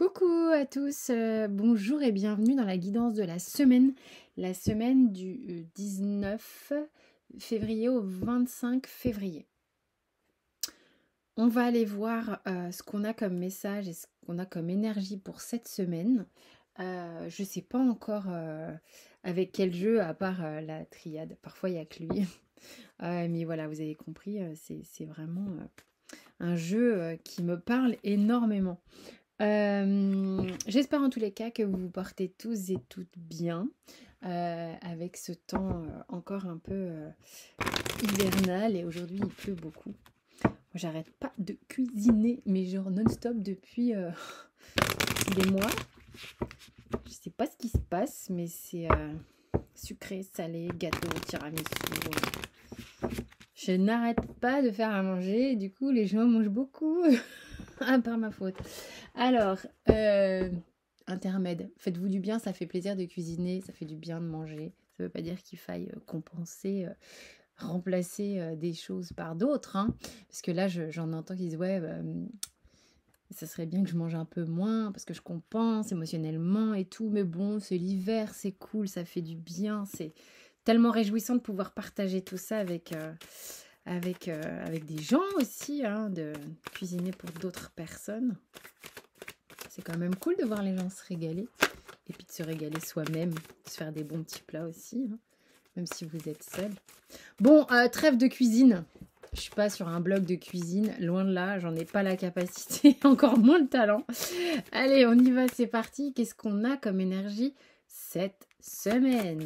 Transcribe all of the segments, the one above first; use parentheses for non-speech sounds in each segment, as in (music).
Coucou à tous, euh, bonjour et bienvenue dans la guidance de la semaine, la semaine du 19 euh, février au 25 février. On va aller voir euh, ce qu'on a comme message et ce qu'on a comme énergie pour cette semaine. je ne sais pas encore avec quel jeu, à part la triade. Parfois, il n'y a que lui. (laughs) mais voilà, vous avez compris, c'est vraiment un jeu qui me parle énormément. Euh, j'espère en tous les cas que vous vous portez tous et toutes bien euh, avec ce temps euh, encore un peu hivernal et aujourd'hui il pleut beaucoup. J'arrête pas de cuisiner, mais genre non-stop depuis (laughs) des mois. Je sais pas ce qui se passe, mais c'est sucré, salé, gâteau, tiramisu. Je n'arrête pas de faire à manger, du coup les gens mangent beaucoup. (laughs) (laughs) Ah, par ma faute. Alors, euh, intermède. Faites-vous du bien, ça fait plaisir de cuisiner, ça fait du bien de manger. Ça ne veut pas dire qu'il faille euh, compenser. Euh, remplacer des choses par d'autres, hein. parce que là j'en entends qui disent ouais, bah, hum, ça serait bien que je mange un peu moins parce que je compense émotionnellement et tout, mais bon, c'est l'hiver, c'est cool, ça fait du bien, c'est tellement réjouissant de pouvoir partager tout ça avec, avec, euh, avec des gens aussi, hein, de cuisiner pour d'autres personnes. C'est quand même cool de voir les gens se régaler et puis de se régaler soi-même, de se faire des bons petits plats aussi, hein, même si vous êtes seul. Bon, euh, trêve de cuisine. Je suis pas sur un blog de cuisine, loin de là, j'en ai pas la capacité, (laughs) encore moins le talent. Allez, on y va, c'est parti. Qu'est-ce qu'on a comme énergie cette semaine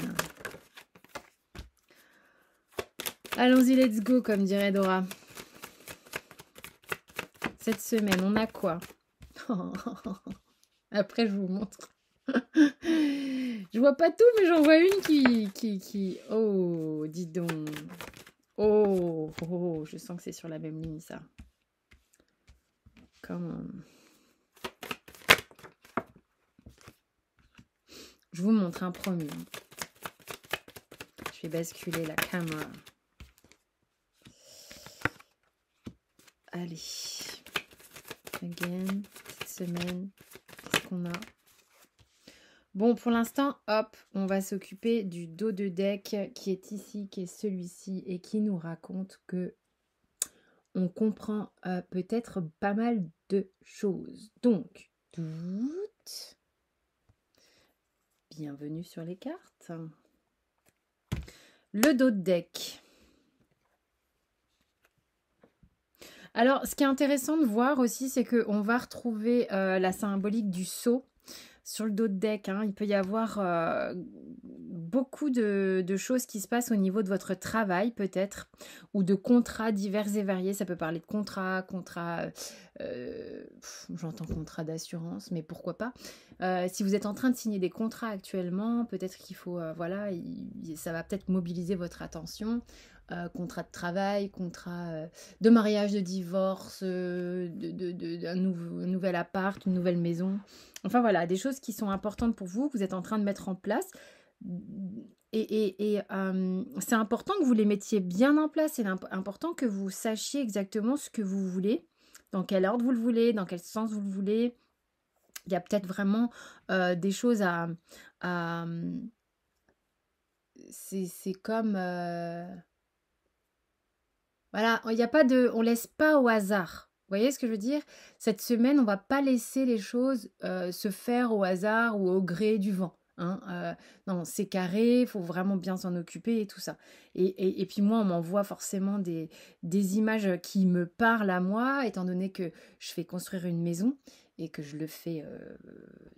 Allons-y, let's go, comme dirait Dora. Cette semaine, on a quoi (laughs) Après, je vous montre. (laughs) je vois pas tout, mais j'en vois une qui, qui, qui... Oh, dis donc. Oh, oh, oh je sens que c'est sur la même ligne, ça. on. Je vous montre un premier. Je vais basculer la caméra. Allez. Again. Petite semaine. Qu'est-ce qu'on a Bon, pour l'instant, hop, on va s'occuper du dos de deck qui est ici, qui est celui-ci et qui nous raconte que on comprend euh, peut-être pas mal de choses. Donc, tout. Bienvenue sur les cartes. Le dos de deck. Alors, ce qui est intéressant de voir aussi, c'est qu'on va retrouver euh, la symbolique du saut sur le dos de deck. Hein. il peut y avoir euh, beaucoup de, de, choses qui se passent au niveau de votre travail peut-être, ou de contrats divers et variés. Ça peut parler de contrats, contrats euh, j'entends contrat d'assurance, mais pourquoi pas. Euh, si vous êtes en train de signer des contrats actuellement, peut-être qu'il faut, euh, voilà, ça va peut-être mobiliser votre attention. contrat de travail, contrat de mariage, de divorce, d'un nouvel appart, une nouvelle maison. Enfin voilà, des choses qui sont importantes pour vous, que vous êtes en train de mettre en place. Et, c'est important que vous les mettiez bien en place. C'est important que vous sachiez exactement ce que vous voulez dans quel ordre vous le voulez, dans quel sens vous le voulez. Il y a peut-être vraiment euh, des choses à... c'est comme... Euh, voilà, il n'y a pas de... On laisse pas au hasard. Vous voyez ce que je veux dire Cette semaine, on va pas laisser les choses euh, se faire au hasard ou au gré du vent non, hein, euh, c'est carré, il faut vraiment bien s'en occuper et tout ça. Et, et, puis moi, on m'envoie forcément des, des, images qui me parlent à moi, étant donné que je fais construire une maison et que je le fais euh,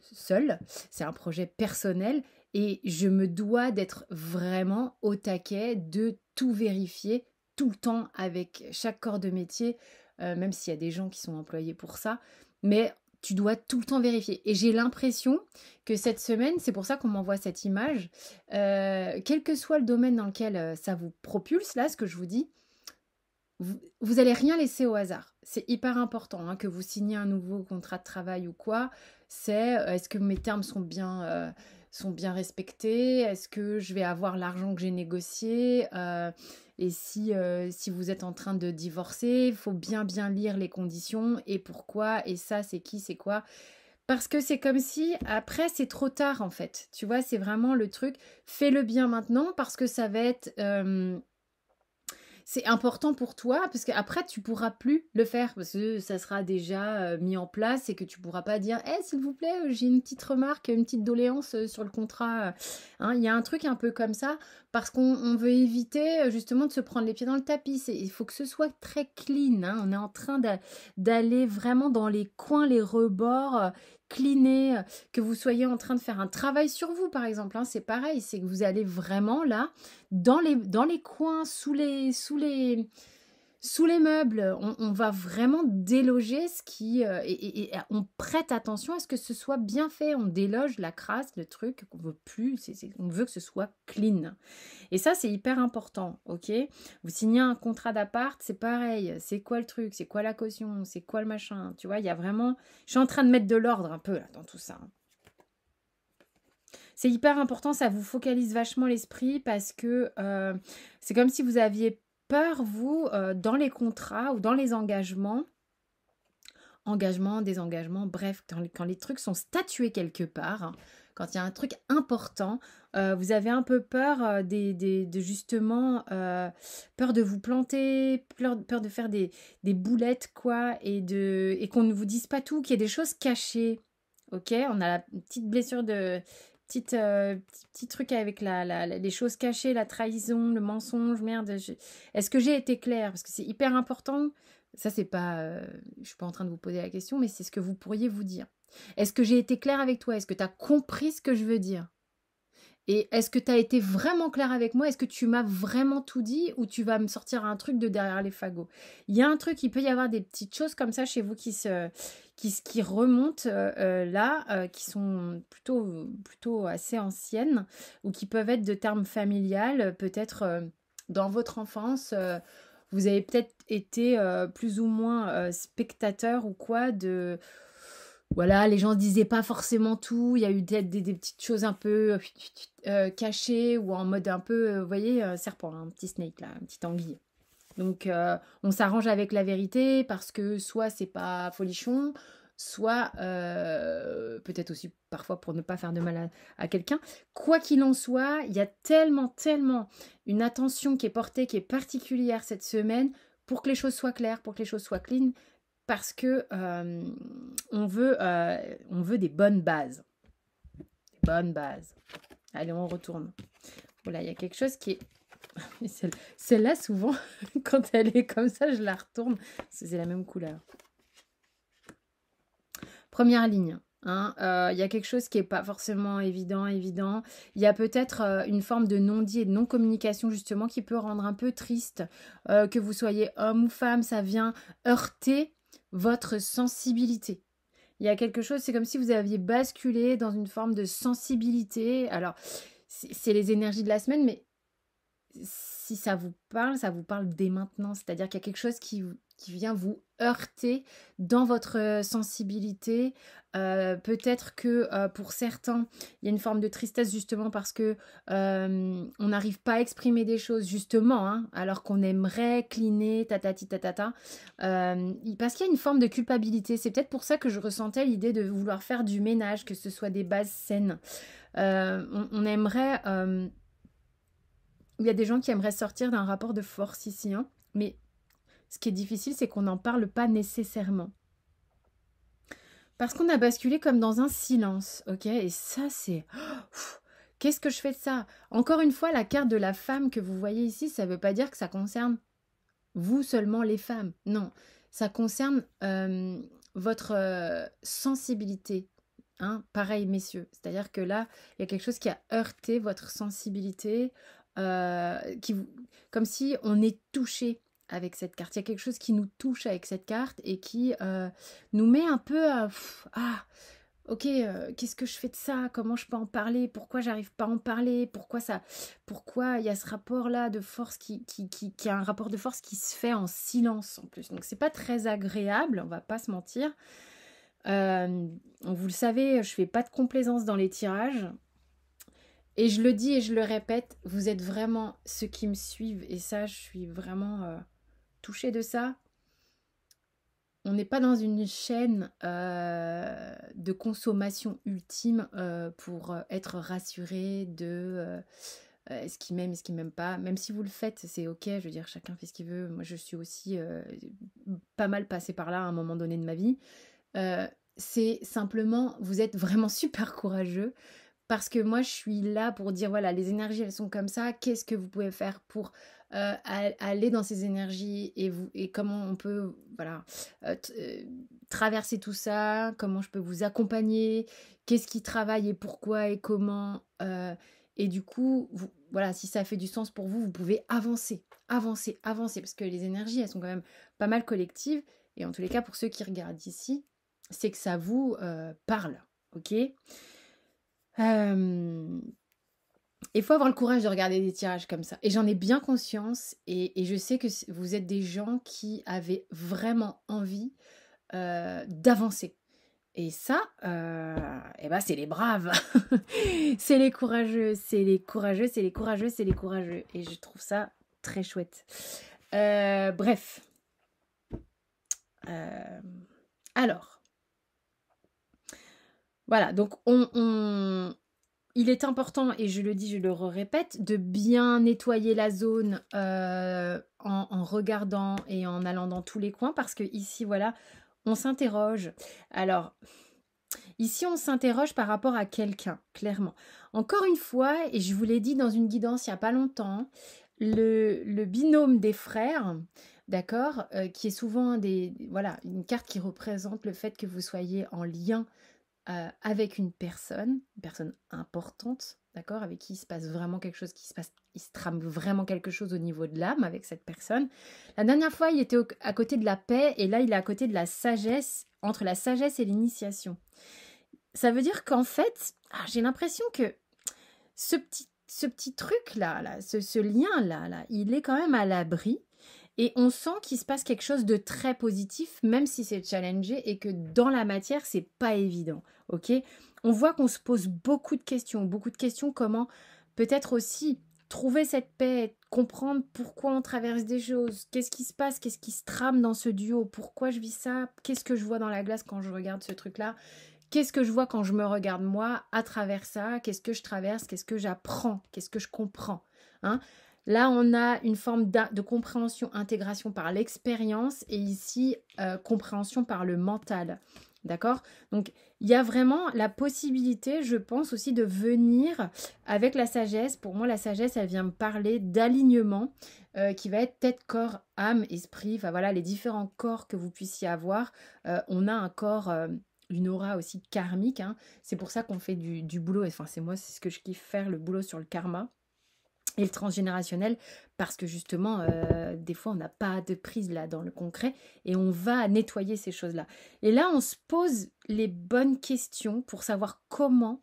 seule. C'est un projet personnel et je me dois d'être vraiment au taquet, de tout vérifier tout le temps avec chaque corps de métier, euh, même s'il y a des gens qui sont employés pour ça. Mais tu dois tout le temps vérifier. Et j'ai l'impression que cette semaine, c'est pour ça qu'on m'envoie cette image, euh, quel que soit le domaine dans lequel euh, ça vous propulse, là, ce que je vous dis, vous, n'allez rien laisser au hasard. C'est hyper important hein, que vous signiez un nouveau contrat de travail ou quoi. C'est euh, est-ce que mes termes sont bien, sont bien respectés Est-ce que je vais avoir l'argent que j'ai négocié et si, euh, si vous êtes en train de divorcer, il faut bien bien lire les conditions et pourquoi, et ça, c'est qui, c'est quoi. Parce que c'est comme si après c'est trop tard en fait. Tu vois, c'est vraiment le truc. Fais-le bien maintenant parce que ça va être euh, c'est important pour toi parce qu'après tu pourras plus le faire parce que ça sera déjà mis en place et que tu pourras pas dire hey, eh, s'il vous plaît euh, j'ai une petite remarque une petite doléance sur le contrat hein. il y a un truc un peu comme ça parce qu'on veut éviter justement de se prendre les pieds dans le tapis il faut que ce soit très clean hein. on est en train d'aller vraiment dans les coins les rebords euh, que vous soyez en train de faire un travail sur vous, par exemple, hein, c'est pareil, c'est que vous allez vraiment là, dans les, dans les coins, sous les, sous les, sous les meubles. On, va vraiment déloger ce qui... Euh, et, on prête attention à ce que ce soit bien fait. On déloge la crasse, le truc qu'on veut plus. on veut que ce soit clean. Et ça, c'est hyper important, ok Vous signez un contrat d'appart, c'est pareil. C'est quoi le truc C'est quoi la caution C'est quoi le machin Tu vois, il y a vraiment... Je suis en train de mettre de l'ordre un peu là, dans tout ça. Hein. c'est hyper important, ça vous focalise vachement l'esprit parce que euh, c'est comme si vous aviez peur, vous, euh, dans les contrats ou dans les engagements, engagement, désengagements, bref, quand les, trucs sont statués quelque part, hein, quand il y a un truc important, euh, vous avez un peu peur euh, de justement peur de vous planter, peur, de faire des, boulettes quoi, et, de, et qu'on ne vous dise pas tout, qu'il y ait des choses cachées. Ok, on a la petite blessure de euh, petit, truc avec la, les choses cachées, la trahison, le mensonge, merde. Est-ce que j'ai été claire Parce que c'est hyper important. Ça, c'est pas. Euh, je suis pas en train de vous poser la question, mais c'est ce que vous pourriez vous dire. Est-ce que j'ai été claire avec toi Est-ce que tu as compris ce que je veux dire et est-ce que tu as été vraiment clair avec moi Est-ce que tu m'as vraiment tout dit ou tu vas me sortir un truc de derrière les fagots Il y a un truc, il peut y avoir des petites choses comme ça chez vous qui se qui, qui remontent euh, euh, là, euh, qui sont plutôt, plutôt assez anciennes ou qui peuvent être de termes familial, peut-être dans votre enfance vous avez peut-être été plus ou moins spectateur ou quoi de voilà, les gens ne disaient pas forcément tout, il y a eu des, des, des petites choses un peu euh, (laughs) euh, cachées ou en mode un peu, euh, vous voyez, serpent, un petit snake là, un petit anguille. Donc on s'arrange avec la vérité parce que soit c'est pas folichon, soit peut-être aussi parfois pour ne pas faire de mal à, à quelqu'un. Quoi qu'il en soit, il y a tellement, tellement une attention qui est portée, qui est particulière cette semaine pour que les choses soient claires, pour que les choses soient clean parce que euh, on, veut, euh, on veut des bonnes bases. Des bonnes bases. Allez, on retourne. Voilà, oh il y a quelque chose qui est... (laughs) Celle-là, souvent, (laughs) quand elle est comme ça, je la retourne. C'est la même couleur. Première ligne. Hein, euh, il y a quelque chose qui n'est pas forcément évident, évident. Il y a peut-être une forme de non-dit et de non-communication justement qui peut rendre un peu triste que vous soyez homme ou femme. Ça vient heurter votre sensibilité. Il y a quelque chose, c'est comme si vous aviez basculé dans une forme de sensibilité. Alors, c'est les énergies de la semaine, mais si ça vous parle, ça vous parle dès maintenant. C'est-à-dire qu'il y a quelque chose qui, qui vient vous heurter dans votre euh, sensibilité. Euh, peut-être que euh, pour certains, il y a une forme de tristesse justement parce que on n'arrive pas à exprimer des choses justement, hein, alors qu'on aimerait cliner, tatati tatata. parce qu'il y a une forme de culpabilité. C'est peut-être pour ça que je ressentais l'idée de vouloir faire du ménage, que ce soit des bases saines. On, aimerait... il y a des gens qui aimeraient sortir d'un rapport de force ici, hein, mais ce qui est difficile, c'est qu'on n'en parle pas nécessairement. Parce qu'on a basculé comme dans un silence, ok Et ça, c'est... Oh, qu'est-ce que je fais de ça Encore une fois, la carte de la femme que vous voyez ici, ça ne veut pas dire que ça concerne vous seulement les femmes. Non, ça concerne euh, votre euh, sensibilité. Hein Pareil, messieurs. C'est-à-dire que là, il y a quelque chose qui a heurté votre sensibilité, euh, qui vous... comme si on est touché avec cette carte. Il y a quelque chose qui nous touche avec cette carte et qui euh, nous met un peu à ah, ok euh, qu'est-ce que je fais de ça Comment je peux en parler Pourquoi j'arrive pas à en parler Pourquoi ça Pourquoi il y a ce rapport là de force qui qui, qui a un rapport de force qui se fait en silence en plus. Donc c'est pas très agréable, on va pas se mentir. Euh, vous le savez, je fais pas de complaisance dans les tirages. Et je le dis et je le répète, vous êtes vraiment ceux qui me suivent et ça, je suis vraiment toucher de ça. On n'est pas dans une chaîne euh, de consommation ultime euh, pour euh, être rassuré de ce qu'il m'aime, est-ce qui m'aime pas. Même si vous le faites, c'est ok, je veux dire, chacun fait ce qu'il veut. Moi, je suis aussi pas mal passé par là à un moment donné de ma vie. c'est simplement, vous êtes vraiment (laughs) super courageux parce que moi je suis là pour dire voilà les énergies elles sont comme ça qu'est-ce que vous pouvez faire pour euh, aller dans ces énergies et vous et comment on peut voilà euh, euh, traverser tout ça comment je peux vous accompagner qu'est-ce qui travaille et pourquoi et comment et du coup voilà si ça fait du sens pour vous vous pouvez avancer avancer avancer parce que les énergies elles sont quand même pas mal collectives et en tous les cas pour ceux qui regardent ici c'est que ça vous parle ok il faut avoir le courage de regarder des tirages comme ça. Et j'en ai bien conscience. Et, je sais que vous êtes des gens qui avaient vraiment envie euh, d'avancer. Et ça, euh, eh ben c'est les braves, (laughs) c'est les courageux, c'est les courageux, c'est les courageux, c'est les courageux. Et je trouve ça très chouette. Euh, bref. Euh, alors, voilà, donc on, il est important, et je le dis, je le répète, de bien nettoyer la zone euh, en, regardant et en allant dans tous les coins, parce que ici, voilà, on s'interroge. Alors, ici, on s'interroge par rapport à quelqu'un, clairement. Encore une fois, et je vous l'ai dit dans une guidance il n'y a pas longtemps, le, binôme des frères, d'accord, euh, qui est souvent des, voilà, une carte qui représente le fait que vous soyez en lien euh, avec une personne, une personne importante, d'accord, avec qui il se passe vraiment quelque chose, qui se passe, il se trame vraiment quelque chose au niveau de l'âme avec cette personne. La dernière fois, il était à côté de la paix et là, il est à côté de la sagesse, entre la sagesse et l'initiation. Ça veut dire qu'en fait, ah, j'ai l'impression que ce petit, ce petit truc là, là ce, ce lien là, là, il est quand même à l'abri et on sent qu'il se passe quelque chose de très positif, même si c'est challengé et que dans la matière, c'est pas évident. Ok On voit qu'on se pose beaucoup de questions, beaucoup de questions comment peut-être aussi trouver cette paix, comprendre pourquoi on traverse des choses, qu'est-ce qui se passe, qu'est-ce qui se trame dans ce duo, pourquoi je vis ça, qu'est-ce que je vois dans la glace quand je regarde ce truc-là, qu'est-ce que je vois quand je me regarde moi à travers ça, qu'est-ce que je traverse, qu'est-ce que j'apprends, qu'est-ce que je comprends. Hein Là, on a une forme de compréhension, intégration par l'expérience et ici, euh, compréhension par le mental. D'accord Donc, il y a vraiment la possibilité, je pense aussi, de venir avec la sagesse. Pour moi, la sagesse, elle vient me parler d'alignement euh, qui va être tête, corps, âme, esprit. Enfin voilà, les différents corps que vous puissiez avoir. Euh, on a un corps une aura aussi karmique. Hein. C'est pour ça qu'on fait du, du boulot. Enfin, c'est moi, c'est ce que je kiffe faire, le boulot sur le karma et le transgénérationnel parce que justement euh, des fois on n'a pas de prise là dans le concret et on va nettoyer ces choses là et là on se pose les bonnes questions pour savoir comment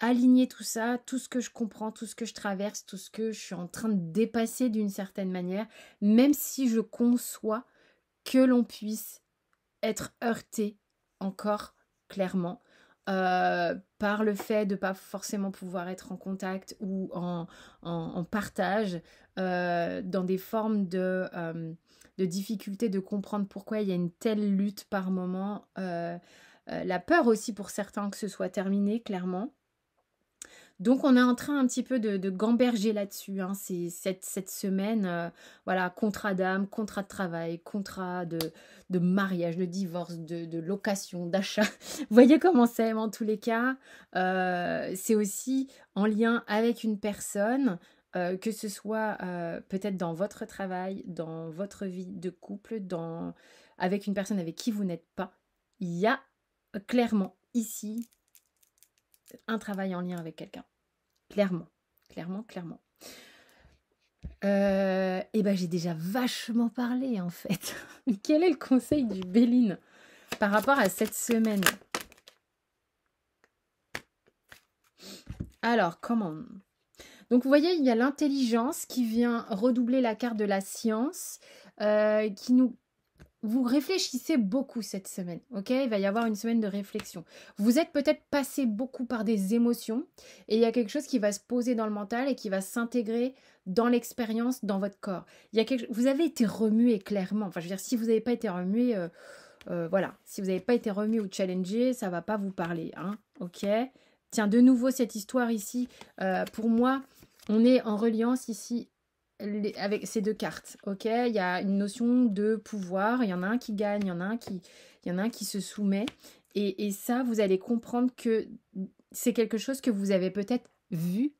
aligner tout ça tout ce que je comprends tout ce que je traverse tout ce que je suis en train de dépasser d'une certaine manière même si je conçois que l'on puisse être heurté encore clairement euh, par le fait de ne pas forcément pouvoir être en contact ou en, partage, euh, dans des formes de, euh, de difficulté de comprendre pourquoi il y a une telle lutte par moment, la peur aussi pour certains que ce soit terminé, clairement. Donc on est en train un petit peu de, gamberger là-dessus. Hein, c'est cette, semaine, euh, voilà, contrat d'âme, contrat de travail, contrat de, mariage, de divorce, de, location, (laughs) d'achat. Vous voyez comment ça c'est en tous les cas. Euh, c'est aussi en lien avec une personne. Euh, que ce soit peut-être dans votre travail, dans votre vie de couple, dans... avec une personne avec qui vous n'êtes pas, il y a clairement ici un travail en lien avec quelqu'un. Clairement, clairement, clairement. Euh, eh et ben j'ai déjà vachement parlé en fait. (laughs) Quel est le conseil du Béline par rapport à cette semaine Alors, comment donc vous voyez, il y a l'intelligence qui vient redoubler la carte de la science, euh, qui nous vous réfléchissez beaucoup cette semaine, ok Il va y avoir une semaine de réflexion. Vous êtes peut-être passé beaucoup par des émotions et il y a quelque chose qui va se poser dans le mental et qui va s'intégrer dans l'expérience, dans votre corps. Il y a quelque... Vous avez été remué clairement. Enfin, je veux dire, si vous n'avez pas été remué, euh, euh, voilà. Si vous n'avez pas été remué ou challengé, ça va pas vous parler, hein ok Tiens, de nouveau cette histoire ici. Euh, pour moi, on est en reliance ici avec ces deux cartes, ok Il y a une notion de pouvoir, il y en a un qui gagne, il y en a un qui, il y en a un qui se soumet. Et, ça, vous allez comprendre que c'est quelque chose que vous avez peut-être vu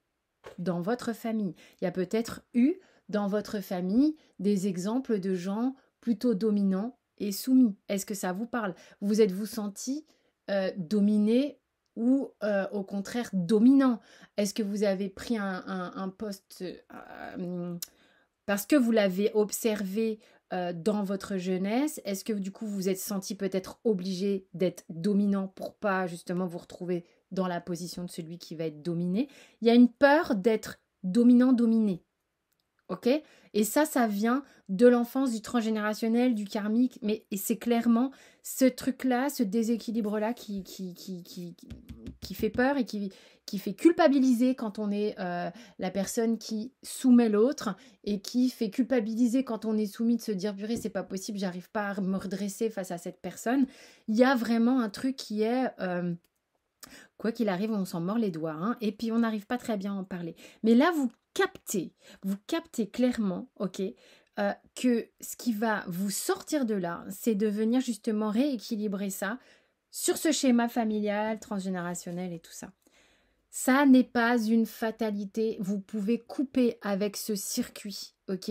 dans votre famille. Il y a peut-être eu dans votre famille des exemples de gens plutôt dominants et soumis. Est-ce que ça vous parle Vous êtes-vous senti euh, dominé ou euh, au contraire dominant Est-ce que vous avez pris un, poste euh, parce que vous l'avez observé euh, dans votre jeunesse Est-ce que du coup vous vous êtes senti peut-être obligé d'être dominant pour pas justement vous retrouver dans la position de celui qui va être dominé Il y a une peur d'être dominant dominé. Ok Et ça, ça vient de l'enfance, du transgénérationnel, du karmique, mais c'est clairement ce truc-là, ce déséquilibre-là qui qui, fait peur et qui, qui fait culpabiliser quand on est euh, la personne qui soumet l'autre et qui fait culpabiliser quand on est soumis de se dire purée, c'est pas possible, j'arrive pas à me redresser face à cette personne. Il y a vraiment un truc qui est. Euh, Quoi qu'il arrive, on s'en mord les doigts, hein, et puis on n'arrive pas très bien à en parler. Mais là, vous captez, vous captez clairement, ok, euh, que ce qui va vous sortir de là, c'est de venir justement rééquilibrer ça sur ce schéma familial, transgénérationnel et tout ça. Ça n'est pas une fatalité, vous pouvez couper avec ce circuit, ok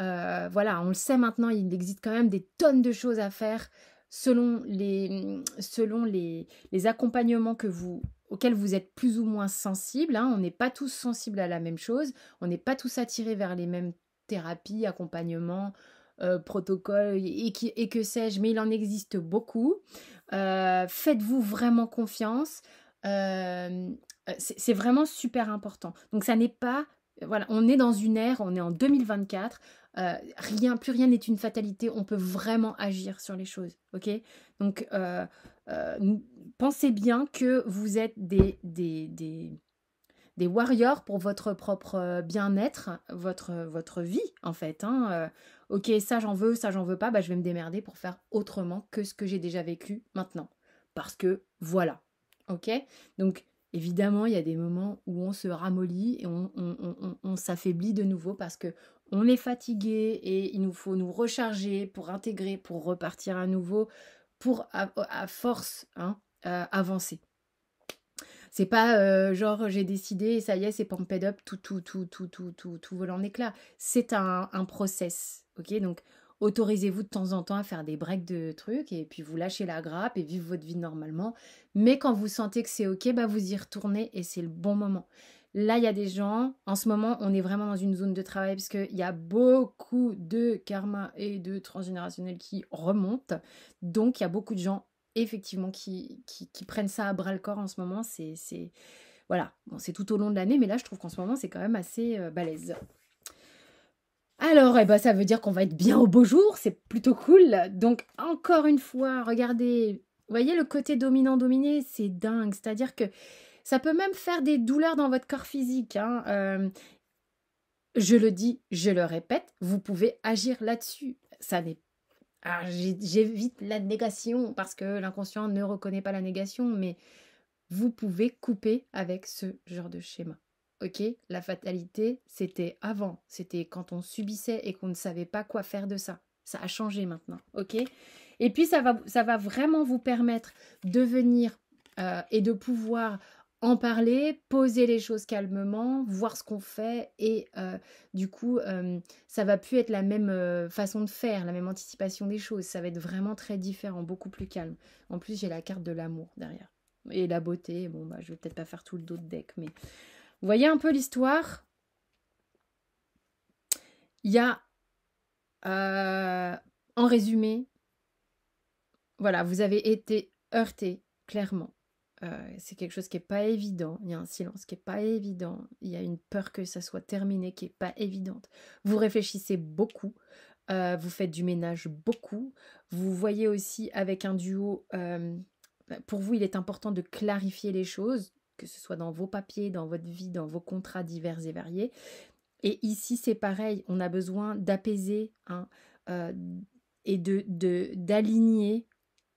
euh, Voilà, on le sait maintenant, il existe quand même des tonnes de choses à faire selon les, selon les, accompagnements que vous auxquels vous êtes plus ou moins sensible. Hein, on n'est pas tous sensibles à la même chose, on n'est pas tous attirés vers les mêmes thérapies, accompagnements, euh, protocoles et, que sais-je, mais il en existe beaucoup. Euh, faites-vous vraiment confiance. Euh, c'est vraiment super important. Donc ça n'est pas voilà, on est dans une ère, on est en 2024. Euh, rien, plus rien n'est une fatalité. On peut vraiment agir sur les choses, ok Donc, euh, euh, pensez bien que vous êtes des, des, des, warriors pour votre propre bien-être, votre, votre vie, en fait. Hein, ok, ça j'en veux, ça j'en veux pas, bah, je vais me démerder pour faire autrement que ce que j'ai déjà vécu maintenant. Parce que voilà, ok Donc, Évidemment, il y a des moments où on se ramollit et on, on, s'affaiblit de nouveau parce que on est fatigué et il nous faut nous recharger pour intégrer, pour repartir à nouveau, pour à, force hein, Ce euh, avancer. C'est pas euh, genre j'ai décidé et ça y est, c'est pompé up, tout, tout, tout, tout, tout, tout, tout vole en éclat. C'est un, un process. Ok, donc Autorisez-vous de temps en temps à faire des breaks de trucs et puis vous lâchez la grappe et vivez votre vie normalement. Mais quand vous sentez que c'est ok, bah vous y retournez et c'est le bon moment. Là, il y a des gens, en ce moment, on est vraiment dans une zone de travail parce qu'il y a beaucoup de karma et de transgénérationnel qui remontent. Donc, il y a beaucoup de gens, effectivement, qui, qui, prennent ça à bras le corps en ce moment. C'est. Voilà, c'est tout au long de l'année, mais là, je trouve qu'en ce moment, c'est quand même assez euh, balèze. Alors, eh ben, ça veut dire qu'on va être bien au beau jour, c'est plutôt cool. Donc, encore une fois, regardez, vous voyez le côté dominant-dominé, c'est dingue. C'est-à-dire que ça peut même faire des douleurs dans votre corps physique. Hein. Euh, je le dis, je le répète, vous pouvez agir là-dessus. Ça n'est ah, J'évite la négation parce que l'inconscient ne reconnaît pas la négation, mais vous pouvez couper avec ce genre de schéma ok, la fatalité, c'était avant, c'était quand on subissait et qu'on ne savait pas quoi faire de ça. Ça a changé maintenant, ok Et puis ça va, ça va vraiment vous permettre de venir euh, et de pouvoir en parler, poser les choses calmement, voir ce qu'on fait et euh, du coup, euh, ça va plus être la même façon de faire, la même anticipation des choses. Ça va être vraiment très différent, beaucoup plus calme. En plus, j'ai la carte de l'amour derrière et la beauté. Bon, bah, je vais peut-être pas faire tout le dos de deck, mais vous voyez un peu l'histoire Il y a, euh, en résumé, voilà, vous avez été heurté, clairement. Euh, c'est quelque chose qui n'est pas évident. Il y a un silence qui n'est pas évident. Il y a une peur que ça soit terminé qui n'est pas évidente. Vous réfléchissez beaucoup. Euh, vous faites du ménage beaucoup. Vous voyez aussi avec un duo, pour vous, il est important de clarifier les choses, que ce soit dans vos papiers, dans votre vie, dans vos contrats divers et variés. Et ici, c'est pareil, on a besoin d'apaiser hein, euh, et de d'aligner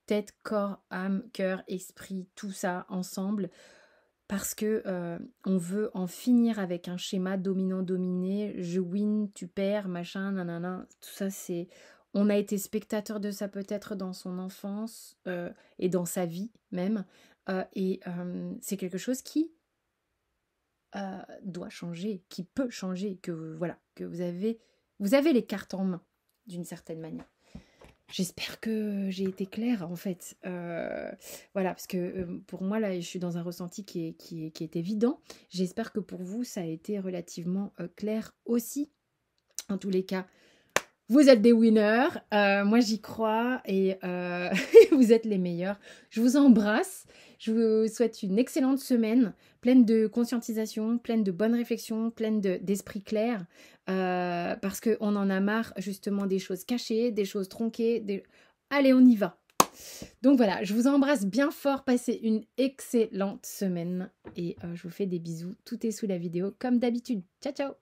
tête, corps, âme, cœur, esprit, tout ça ensemble parce que euh, on veut en finir avec un schéma dominant-dominé, je win, tu perds, machin, nanana, tout ça c'est... On a été spectateur de ça peut-être dans son enfance euh, et dans sa vie même, euh, et euh, c'est quelque chose qui euh, doit changer, qui peut changer, que voilà, que vous avez, vous avez les cartes en main d'une certaine manière. J'espère que j'ai été claire en fait. voilà, parce que pour moi là, je suis dans un ressenti qui est, qui qui est évident. J'espère que pour vous, ça a été relativement clair aussi. En tous les cas, vous êtes des winners, euh, moi j'y crois et euh, (laughs) vous êtes les meilleurs. Je vous embrasse, je vous souhaite une excellente semaine, pleine de conscientisation, pleine de bonnes réflexions, pleine d'esprit clair, euh, parce qu'on en a marre justement des choses cachées, des choses tronquées. Allez, on y va. Donc voilà, je vous embrasse bien fort, passez une excellente semaine et je vous fais des bisous. Tout est sous la vidéo comme d'habitude. Ciao ciao